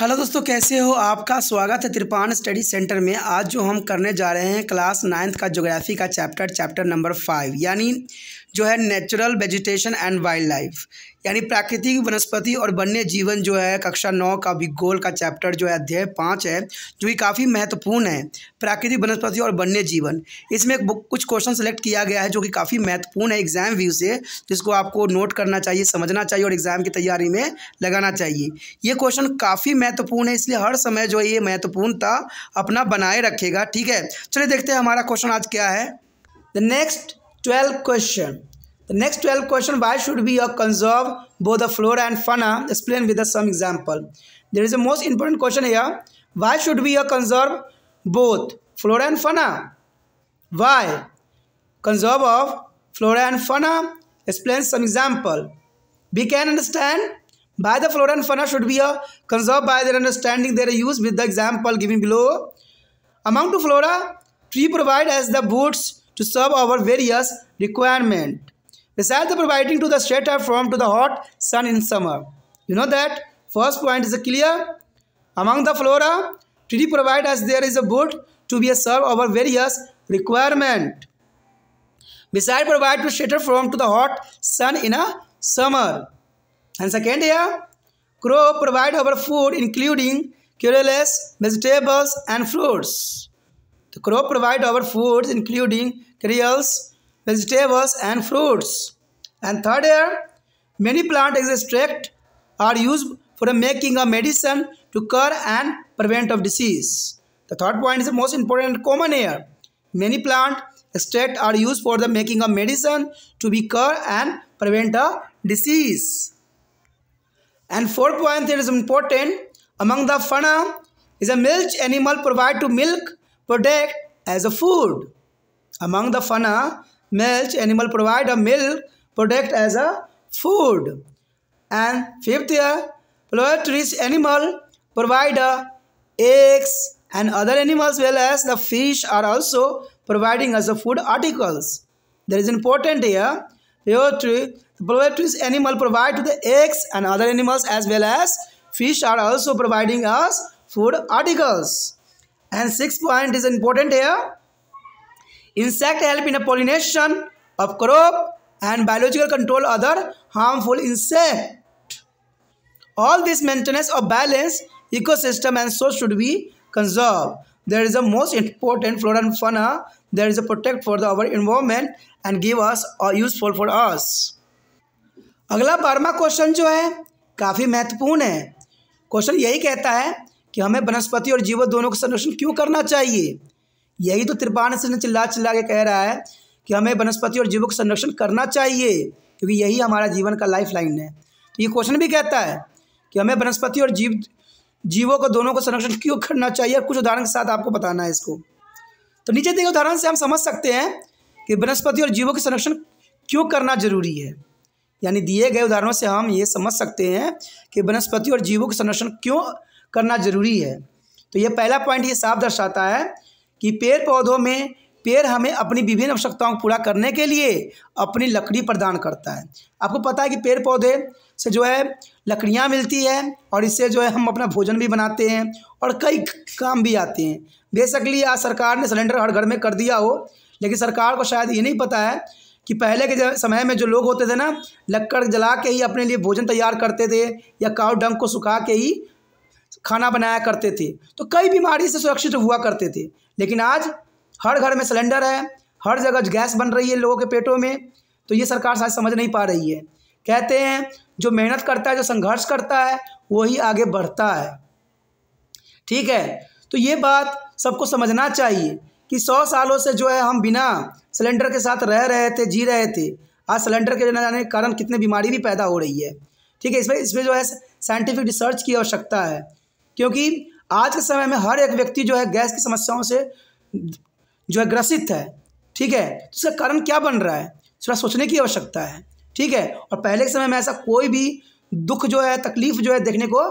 Hello दोस्तों कैसे हो आपका स्वागत है त्रिपान स्टडी सेंटर में आज जो हम करने जा रहे हैं क्लास नाइन्थ का ज्योग्राफी का चैप्टर चैप्टर नंबर फाइव यानी जो है natural vegetation and wildlife यानी प्राकृतिक वनस्पति और वन्य जीवन जो है कक्षा नौ का भूगोल का चैप्टर जो है अध्याय पाँच है जो कि काफ़ी महत्वपूर्ण है प्राकृतिक वनस्पति और वन्य जीवन इसमें एक कुछ क्वेश्चन सेलेक्ट किया गया है जो कि काफ़ी महत्वपूर्ण है एग्जाम व्यू से जिसको आपको नोट करना चाहिए समझना चाहिए और एग्जाम की तैयारी में लगाना चाहिए ये क्वेश्चन काफ़ी महत्वपूर्ण है इसलिए हर समय जो है ये महत्वपूर्णता अपना बनाए रखेगा ठीक है चलिए देखते हैं हमारा क्वेश्चन आज क्या है the next 12 question. The next 12 question, why should we uh, conserve both the flora and fauna? Uh, explain with us some example. There is a most important question here. Why should we uh, conserve both flora and fauna? Why? Conserve of flora and fauna. Explain some example. We can understand by the flora and fauna should be a conserved by their understanding their use with the example given below. Among to flora, tree provide as the boots to serve our various requirement. Besides the providing to the shelter from to the hot sun in summer. You know that first point is clear. Among the flora, tree provide us there is a boat to be a serve our various requirement. Besides provide to shelter from to the hot sun in a summer. And second here, crow provide our food including querulous, vegetables and fruits. The crop provide our foods including cereals, vegetables and fruits. And third year, many plant extract are used for making a medicine to cure and prevent of disease. The third point is the most important common air. Many plant extract are used for the making of medicine to be cure and prevent a disease. And fourth point that is important among the fauna is a milch animal provide to milk Protect as a food. Among the fauna, milch animal provide a milk Protect as a food. And fifth year, poultry's animal provide a eggs and other animals well as the fish are also providing as a food articles. There is important here. Poultry, poultry's animal provide to the eggs and other animals as well as fish are also providing us food articles. and sixth point is important here insect help in the pollination of crop and biological control other harmful insect all this maintenance of balance ecosystem and source should be conserved there is a most important flora and fauna there is a protect for the, our environment and give us or useful for us अगला बारहवा question जो है काफ़ी महत्वपूर्ण है question यही कहता है कि हमें वनस्पति और जीव दोनों का संरक्षण क्यों करना चाहिए यही तो त्रिपाण से चिल्ला चिल्ला के कह रहा है कि हमें वनस्पति और जीवों का संरक्षण करना चाहिए क्योंकि यही हमारा जीवन का लाइफ लाइन है तो ये क्वेश्चन भी कहता है कि हमें वनस्पति और जीव जीवों को दोनों को संरक्षण क्यों करना चाहिए और कुछ उदाहरण के साथ आपको बताना है इसको तो नीचे दिए उदाहरण से हम समझ सकते हैं कि वनस्पति और जीवों के संरक्षण क्यों करना जरूरी है यानी दिए गए उदाहरणों से हम ये समझ सकते हैं कि वनस्पति और जीवों के संरक्षण क्यों करना ज़रूरी है तो ये पहला पॉइंट ये साफ दर्शाता है कि पेड़ पौधों में पेड़ हमें अपनी विभिन्न आवश्यकताओं को पूरा करने के लिए अपनी लकड़ी प्रदान करता है आपको पता है कि पेड़ पौधे से जो है लकड़ियाँ मिलती है और इससे जो है हम अपना भोजन भी बनाते हैं और कई काम भी आते हैं बेसिकली आज सरकार ने सिलेंडर हर घर में कर दिया हो लेकिन सरकार को शायद ये नहीं पता है कि पहले के समय में जो लोग होते थे ना लकड़ जला के ही अपने लिए भोजन तैयार करते थे या काव डंग को सुखा के ही खाना बनाया करते थे तो कई बीमारी से सुरक्षित हुआ करते थे लेकिन आज हर घर में सिलेंडर है हर जगह गैस बन रही है लोगों के पेटों में तो ये सरकार शायद समझ नहीं पा रही है कहते हैं जो मेहनत करता है जो संघर्ष करता है वही आगे बढ़ता है ठीक है तो ये बात सबको समझना चाहिए कि सौ सालों से जो है हम बिना सिलेंडर के साथ रह रहे थे जी रहे थे आज सिलेंडर के ना जाने के कारण कितने बीमारी भी पैदा हो रही है ठीक है इसमें इसमें जो है साइंटिफिक रिसर्च की आवश्यकता है क्योंकि आज के समय में हर एक व्यक्ति जो है गैस की समस्याओं से जो है ग्रसित है ठीक है तो इसका कारण क्या बन रहा है थोड़ा सोचने की आवश्यकता है ठीक है और पहले के समय में ऐसा कोई भी दुख जो है तकलीफ जो है देखने को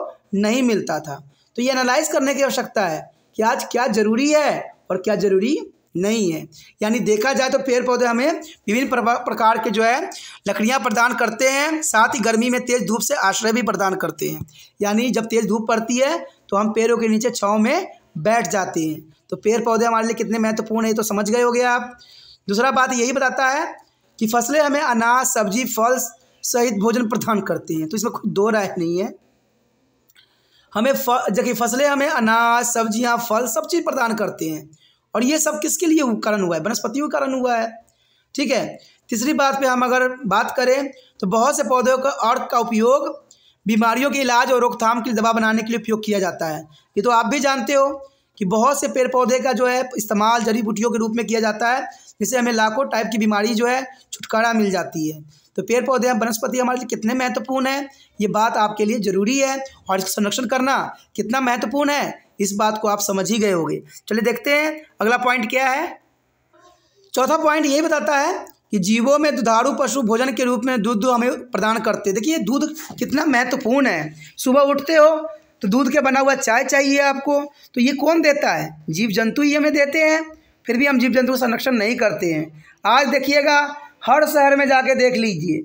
नहीं मिलता था तो ये एनालाइज करने की आवश्यकता है कि आज क्या जरूरी है और क्या जरूरी नहीं है यानी देखा जाए तो पेड़ पौधे हमें विभिन्न प्रकार के जो है लकड़ियाँ प्रदान करते हैं साथ ही गर्मी में तेज़ धूप से आश्रय भी प्रदान करते हैं यानी जब तेज़ धूप पड़ती है तो हम पेड़ों के नीचे छाँव में बैठ जाते हैं तो पेड़ पौधे हमारे लिए कितने महत्वपूर्ण है तो समझ गए हो गया आप दूसरा बात यही बताता है कि फसलें हमें अनाज सब्जी फल सहित भोजन प्रदान करती हैं तो इसमें कोई दो राय नहीं है हमें फ जबकि फसलें हमें अनाज सब्जियां फल सब चीज़ प्रदान करते हैं और ये सब किसके लिए कारण हुआ है वनस्पतियों का कारण हुआ है ठीक है तीसरी बात पे हम अगर बात करें तो बहुत से पौधों का अर्थ का उपयोग बीमारियों के इलाज और रोकथाम के लिए दवा बनाने के लिए उपयोग किया जाता है ये तो आप भी जानते हो कि बहुत से पेड़ पौधे का जो है इस्तेमाल जड़ी बूटियों के रूप में किया जाता है जिससे हमें लाखों टाइप की बीमारी जो है छुटकारा मिल जाती है तो पेड़ पौधे वनस्पति हमारे लिए कितने महत्वपूर्ण है ये बात आपके लिए ज़रूरी है और इसका संरक्षण करना कितना महत्वपूर्ण है इस बात को आप समझ ही गए होगे चलिए देखते हैं अगला पॉइंट क्या है चौथा पॉइंट ये बताता है कि जीवों में दुधारू पशु भोजन के रूप में दूध हमें प्रदान करते देखिए दूध कितना महत्वपूर्ण है सुबह उठते हो तो दूध के बना हुआ चाय चाहिए आपको तो ये कौन देता है जीव जंतु ही हमें देते हैं फिर भी हम जीव जंतु का संरक्षण नहीं करते हैं आज देखिएगा हर शहर में जाके देख लीजिए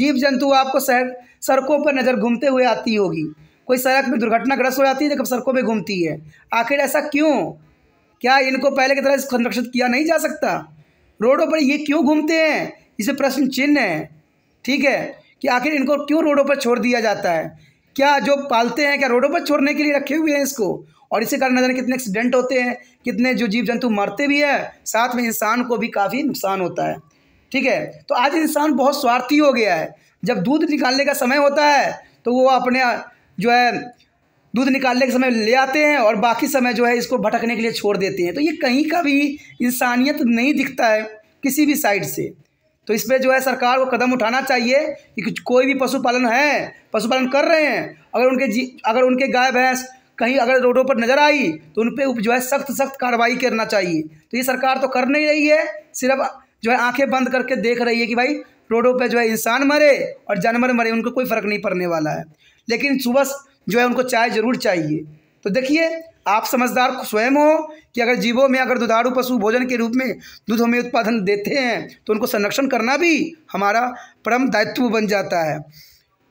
जीव जंतु आपको शहर सड़कों पर नज़र घूमते हुए आती होगी कोई सड़क में दुर्घटनाग्रस्त हो जाती है तो कब सड़कों में घूमती है आखिर ऐसा क्यों क्या इनको पहले की तरह संरक्षित किया नहीं जा सकता रोडों पर ये क्यों घूमते हैं इसे प्रश्न चिन्ह है ठीक है कि आखिर इनको क्यों रोडों पर छोड़ दिया जाता है क्या जो पालते हैं क्या रोडों पर छोड़ने के लिए रखे हुए हैं इसको और इसी कारण नजर कितने एक्सीडेंट होते हैं कितने जो जीव जंतु मरते भी हैं साथ में इंसान को भी काफ़ी नुकसान होता है ठीक है तो आज इंसान बहुत स्वार्थी हो गया है जब दूध निकालने का समय होता है तो वो अपने जो है दूध निकालने के समय ले आते हैं और बाकी समय जो है इसको भटकने के लिए छोड़ देते हैं तो ये कहीं का भी इंसानियत नहीं दिखता है किसी भी साइड से तो इस पर जो है सरकार को कदम उठाना चाहिए कि कोई भी पशुपालन है पशुपालन कर रहे हैं अगर उनके जी अगर उनके गाय भैंस कहीं अगर रोडों पर नज़र आई तो उन पर जो है सख्त सख्त कार्रवाई करना चाहिए तो ये सरकार तो कर नहीं रही है सिर्फ जो है आंखें बंद करके देख रही है कि भाई रोडों पे जो है इंसान मरे और जानवर मरे उनको कोई फ़र्क नहीं पड़ने वाला है लेकिन सुबह जो है उनको चाय ज़रूर चाहिए तो देखिए आप समझदार स्वयं हो कि अगर जीवों में अगर दुधारू पशु भोजन के रूप में दूध हमें उत्पादन देते हैं तो उनको संरक्षण करना भी हमारा परम दायित्व बन जाता है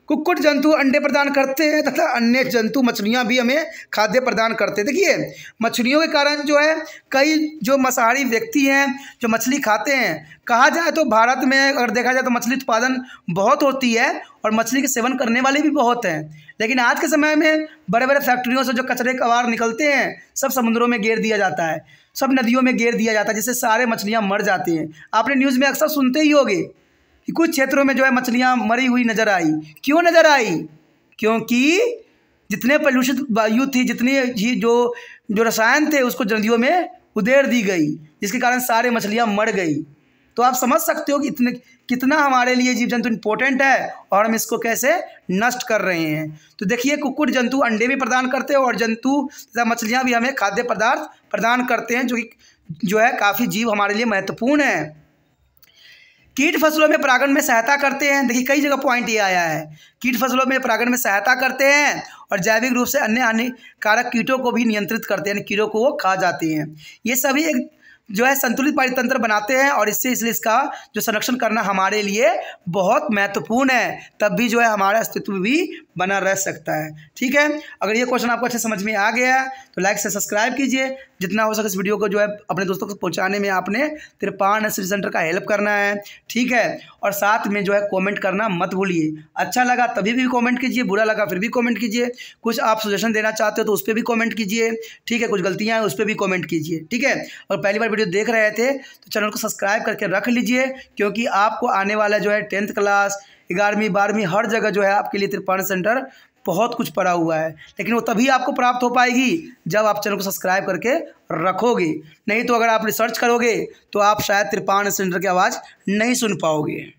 कुक्कुट जंतु अंडे प्रदान करते हैं तथा अन्य जंतु मछलियाँ भी हमें खाद्य प्रदान करते हैं देखिए मछलियों के कारण जो है कई जो मसाहारी व्यक्ति हैं जो मछली खाते हैं कहा जाए तो भारत में अगर देखा जाए तो मछली उत्पादन बहुत होती है और मछली के सेवन करने वाले भी बहुत हैं लेकिन आज के समय में बड़े बड़े फैक्ट्रियों से जो कचरे कवार निकलते हैं सब समुद्रों में घेर दिया जाता है सब नदियों में घेर दिया जाता है जिससे सारे मछलियाँ मर जाती हैं आपने न्यूज़ में अक्सर सुनते ही होगी कुछ क्षेत्रों में जो है मछलियाँ मरी हुई नज़र आई क्यों नज़र आई क्योंकि जितने प्रदूषित वायु थी जितनी जी जो जो रसायन थे उसको जल्दियों में उधेड़ दी गई जिसके कारण सारे मछलियाँ मर गई तो आप समझ सकते हो कि इतने कितना हमारे लिए जीव जंतु इम्पोर्टेंट है और हम इसको कैसे नष्ट कर रहे हैं तो देखिए कुकुट जंतु अंडे भी प्रदान करते हैं और जंतु तथा मछलियाँ भी हमें खाद्य पदार्थ प्रदान करते हैं जो कि जो है काफ़ी जीव हमारे लिए महत्वपूर्ण है कीट फसलों में परागण में सहायता करते हैं देखिए कई जगह पॉइंट ये आया है कीट फसलों में परागण में सहायता करते हैं और जैविक रूप से अन्य हानिकारक कीटों को भी नियंत्रित करते हैं कीड़ों को वो खा जाते हैं ये सभी एक जो है संतुलित पारितंत्र बनाते हैं और इससे इसलिए इसका जो संरक्षण करना हमारे लिए बहुत महत्वपूर्ण है तब भी जो है हमारा अस्तित्व भी बना रह सकता है ठीक है अगर ये क्वेश्चन आपको अच्छे समझ में आ गया तो लाइक से सब्सक्राइब कीजिए जितना हो सके इस वीडियो को जो है अपने दोस्तों को पहुंचाने में आपने त्रिपाण नर्सरी सेंटर का हेल्प करना है ठीक है और साथ में जो है कॉमेंट करना मत भूलिए अच्छा लगा तभी भी कॉमेंट कीजिए बुरा लगा फिर भी कॉमेंट कीजिए कुछ आप सजेशन देना चाहते हो तो उस पर भी कॉमेंट कीजिए ठीक है कुछ गलतियाँ हैं उस पर भी कॉमेंट कीजिए ठीक है और पहली बार वीडियो देख रहे थे तो चैनल को सब्सक्राइब करके रख लीजिए क्योंकि आपको आने वाला जो है टेंथ क्लास ग्यारहवीं बारहवीं हर जगह जो है आपके लिए त्रिपाण सेंटर बहुत कुछ पड़ा हुआ है लेकिन वो तभी आपको प्राप्त हो पाएगी जब आप चैनल को सब्सक्राइब करके रखोगे नहीं तो अगर आप रिसर्च करोगे तो आप शायद त्रिपाण सेंटर की आवाज़ नहीं सुन पाओगे